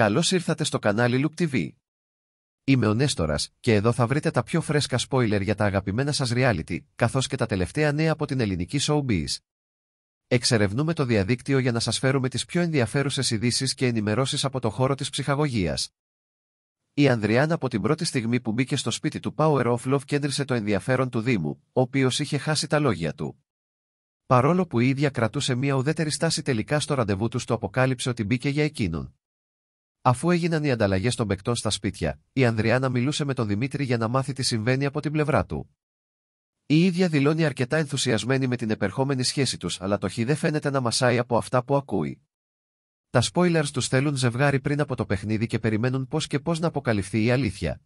Καλώς ήρθατε στο κανάλι Loop TV. Είμαι ο Νέστορας και εδώ θα βρείτε τα πιο φρέσκα spoiler για τα αγαπημένα σας reality, καθώς και τα τελευταία νέα από την ελληνική showbiz. Εξερευνούμε το διαδίκτυο για να σας φέρουμε τις πιο ενδιαφέρουσες ειδήσεις και ενημερώσεις από το χώρο της ψυχαγωγίας. Η Ανδριάν από την πρώτη στιγμή που μπήκε στο σπίτι του Power of Love κέντρισε το ενδιαφέρον του Δήμου, ο οποίος είχε χάσει τα λόγια του. Παρόλο που η ίδια κρατούσε μια ουδέτερη στάση τελικά στο ραντεβού του το αποκάλυψε ότι μπήκε για εκείνον. Αφού έγιναν οι ανταλλαγές των παικτών στα σπίτια, η Ανδριάνα μιλούσε με τον Δημήτρη για να μάθει τι συμβαίνει από την πλευρά του. Η ίδια δηλώνει αρκετά ενθουσιασμένη με την επερχόμενη σχέση τους, αλλά το χι δεν φαίνεται να μασάει από αυτά που ακούει. Τα spoilers τους θέλουν ζευγάρι πριν από το παιχνίδι και περιμένουν πώς και πώς να αποκαλυφθεί η αλήθεια.